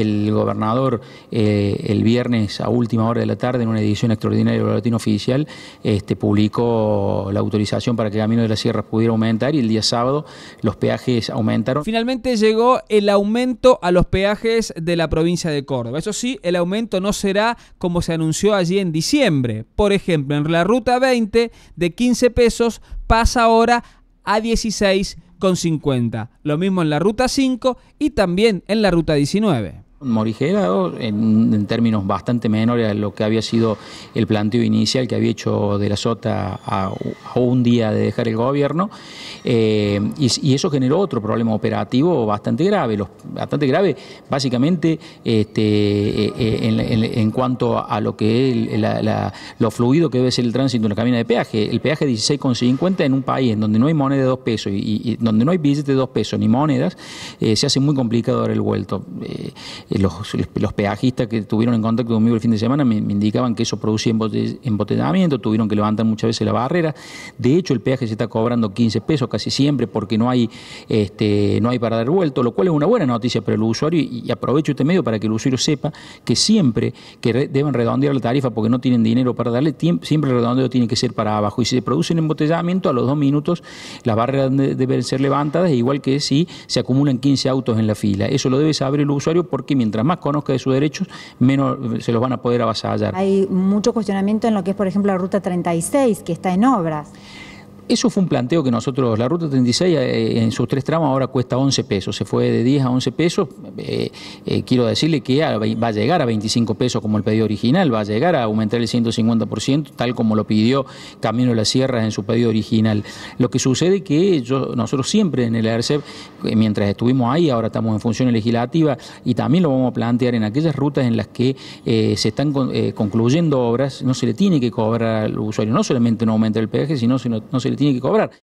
el gobernador eh, el viernes a última hora de la tarde en una edición extraordinaria del Boletín Oficial este, publicó la autorización para que el Camino de la sierra pudiera aumentar y el día sábado los peajes aumentaron. Finalmente llegó el aumento a los peajes de la provincia de Córdoba. Eso sí, el aumento no será como se anunció allí en diciembre. Por ejemplo, en la ruta 20 de 15 pesos pasa ahora a 16 con 50. Lo mismo en la ruta 5 y también en la ruta 19 morigerado en, términos bastante menores a lo que había sido el planteo inicial que había hecho de la Sota a, un día de dejar el gobierno eh, y, eso generó otro problema operativo bastante grave, bastante grave básicamente este, eh, eh, en, cuanto a lo que es lo fluido que debe ser el tránsito en la cabina de peaje, el peaje 16,50 en un país en donde no hay moneda de dos pesos y, donde no hay billetes de dos pesos ni monedas, se hace muy complicado dar el vuelto los, peajistas que tuvieron en contacto conmigo el fin de semana me, indicaban que eso producía embotellamiento, tuvieron que levantar muchas veces la barrera. De hecho, el peaje se está cobrando 15 pesos casi siempre porque no hay, este, no hay para dar vuelto, lo cual es una buena noticia para el usuario y aprovecho este medio para que el usuario sepa que siempre que deben redondear la tarifa porque no tienen dinero para darle, siempre el redondeo tiene que ser para abajo. Y si se produce un embotellamiento, a los dos minutos las barreras deben ser levantadas, e igual que si se acumulan 15 autos en la fila. Eso lo debe saber el usuario porque mientras más conozca de sus derechos, menos eh, se los van a poder avasallar. Hay mucho cuestionamiento en lo que es, por ejemplo, la Ruta 36, que está en obras. Eso fue un planteo que nosotros, la Ruta 36 eh, eh, en sus tres tramos ahora cuesta 11 pesos, se fue de 10 a 11 pesos, eh, quiero decirle que va a llegar a 25 pesos como el pedido original, va a llegar a aumentar el 150%, tal como lo pidió Camino de las Sierras en su pedido original. Lo que sucede es que yo, nosotros siempre en el ARCEP, mientras estuvimos ahí, ahora estamos en función legislativa y también lo vamos a plantear en aquellas rutas en las que se están concluyendo obras, no se le tiene que cobrar al usuario, no solamente no aumenta el peaje, sino, sino no se le tiene que cobrar.